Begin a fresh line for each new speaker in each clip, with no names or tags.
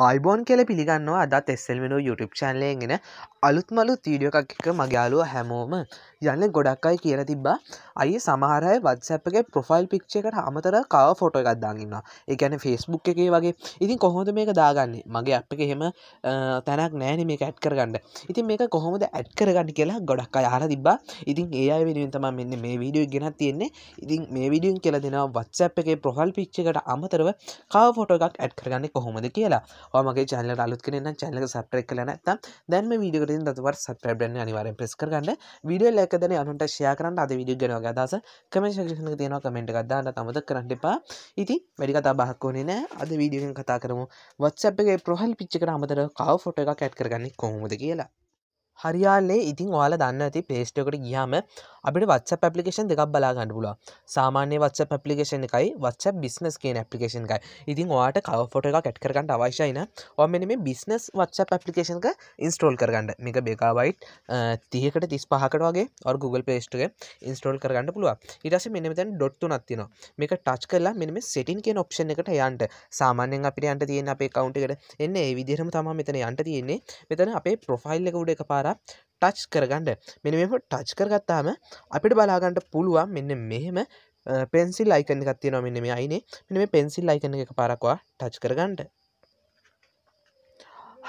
ආයිබෝන් කෙල පිළිගන්නවා අදත් එස්සෙල්මෙනෝ YouTube චන්ලයගෙන අලුත්මලු තීඩියෝ එකක් එක මගයාලුව හැමෝම යන්න ගොඩක් අයි කියර තිබ්බා අයි සමහරය වත්සැප්ගේ ප්‍රොෆයිල් පික්ෂ එකට අමතර කව ෆොට එකක්දාගන්න එකන ෆෙස්බුක් එකේ වගේ ඉතින් කොහොද මේක දාගන්නේ මගේ අප් එක හෙම තැනක් නෑන මේ ඇට් කරගන්න ඉතින් මේක කොහොමද ඇට් කරගන්න කියලා ගොඩක් අයාර තිබා ඉතින් ඒ අය වෙනුවෙන් තමා මෙන්න මේ වීඩියෝ ගෙනත් තියෙන්නේ ඉතින් මේ විඩියන් කියල දෙෙනවා වත්සැප් එකේ ප්‍රොෆල් පික්ෂ එකට අමතරව කව ෆොට එකක් ඇට් කරගන්න කොහොමද කියලා මගේ චැනල අලුත් කෙන චැනල සප්‍රක් කලන ඇත්තම් දැන්ම විඩියකටින් දතුවට සප්‍රබ්න්න අනිවාර ප්‍රෙස් කරන්න විඩිය ලැකදන අනුට ෂයා කරන්න අද විඩිය ගෙන ගදස කම ශක්ෂණ තියෙන කමෙන්ට් ගදදාන්න තමත කරන්න එපා ඉති වැඩි කතා බහක්කෝනේ නෑ අද වීඩියෙන් කතා කරමු වත්සැප්ගේ ප්‍රහල් පිච්චිකට අමතර කව ෆොට එක කැට් කරගන්නේ කොහොමද කියලා හරියාලේ ඉතින් ඔයාල දන්න ඇති පේස්ටකට ගියාම අපිට වච්ච පපිකේෂන් දෙකක් බලාගන්න පුලා සාමාන්‍ය වච්ච පපිකේෂන් එකයි වච්ච බිස්නස් කියන පපිකේෂන් එකයි ඉතින් වාට කවෆොට එක කැට් කරගන්න අවශ්‍යයින මෙන මේ බිස්නස් වච්ච පපිකේෂන්ක ඉන්ස්ටෝල් කරගන්න මේක බේකාවයිට් තියකට තිස් පහකට වගේ ඔ Google පේස්ටගේ ඉන්ස්ටෝල් කරගන්න පුළුව ඉටස මෙන මෙතැන් ඩොට්තු නත්තින මේක ටච් කරලා මෙනම සිටින් කියෙන් ඔප්ෂණ එකට යන්ට සාමාන්‍යෙන් අපිට අන්ට තියෙන අපේ කවුන්ට එකට එන්න ඒ විදිහරම තම මෙතන අන්ට තියෙන්නේ මෙතන අපේ ප්‍රොෆයිල් එක උඩ එක පාර හර ටච් කරගන්නඩ මෙනි මෙම ටච් කරගත්තාම අපිට බලාගන්නට පුළුවන් මෙන්න මෙහෙම පෙන්සිල් අයිකන එකත්තිය නොමෙන මේ අයිනේ මෙ මේ පෙන්සිල් අයිකන එක පරක්වා ටච් කරගන්නට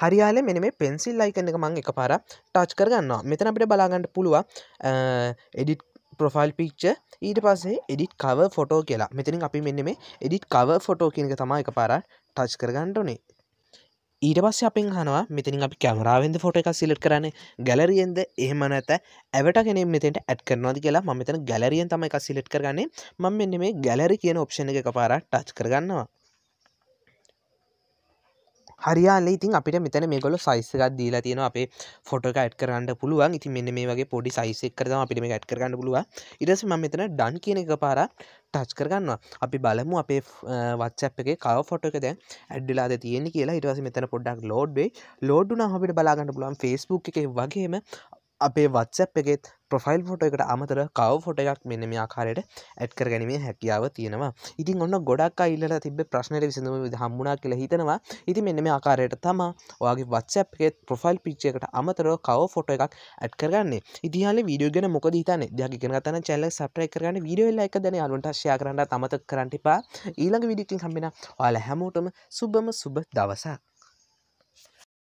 හරියාල මෙ මේ පෙන්සිල් අයිකන එක මං එක පාර ටච් කරගන්නවා මෙතන අපිට බලාගන්නට පුළුවන් එඩිට් ප්‍රොෆයිල් පික්ච ඊට පස්සේ එඩිට් කව ෆොටෝ කියලා මෙතනින් අපි මෙන්න මේ එඩිට් කව ෆොටෝ කියනක තමා එක පාර ටච් කරගන්නටනේ ඊට පස්ස අපෙන් හනවා මෙතින් අපි කැමරාවෙන්ද ෆොට එකක් සිලට කරන ගැලරියෙන්ද එහම නැත ඇවට කෙනෙ මෙතට ඇත් කරනවාද කියලා ම මෙතන ගැලරියෙන් තමයි එක සිලෙට් කරගන්නේ මං මෙන්න මේ ගැලරි කියන ඔප්ෂණ එක පාර ටච් කරගන්නවා හරියාල ඉතින් අපිට මෙතන මේගොල සයිස්සකක් දීලා තියෙන අපේ ෆොටක ඇට් කරන්න පුළුවන් ඉතින් මෙන්න මේ වගේ පොඩි සයිසෙක් කරම අපිට මේ ඇට් කරන්න පුළුව ඉරස ම මෙතන ඩන් කියන එක පාර ටච් කරගන්නවා අපි බලමු අපේ වත්සැප් එක කව ෆොටක දැන් ඇඩ්ඩිලාද තියෙන කියලා ඉටවස මෙතන පොඩ්ඩක් ලෝඩ්වේ ලෝඩ්ඩුන අපිට බලාගන්න පුළුවන් ෆෙස්බුක් එක වගේම අපේ වත්සැප් එකෙත් ප්‍රොෆයිල් ෆොට එකට අමතර කව ෆොට එකක් මෙන්න මේ ආකාරයට ඇඩ් කර ගැනීමේ හැකියාව තියෙනවා ඉතින් ඔන්න ගොඩක් අයිල්ලට තිබ ප්‍රශ්නයට විසඳම හම්මුණා කියල හිතනවා ඉති මෙන්න මේ ආකාරයට තමා ඔයාගේ වත්සැප් එකෙත් ප්‍රොෆයිල් පිච්චයකට අමතර කව ෆොට එකක් ඇඩ් කරගන්න ඉදිහල වීඩියෝ ගෙන මොක තන දකිගෙන තන චැල්ල සප්‍රය කරන්න වීඩියෝල්ල එක දැන අලුන්ට ශයා කරන්න අමත කරන්ටිපා ඊළඟ විඩිකින් හම්බෙන ඔයාල හැමෝටම සුබම සුබ දවසක්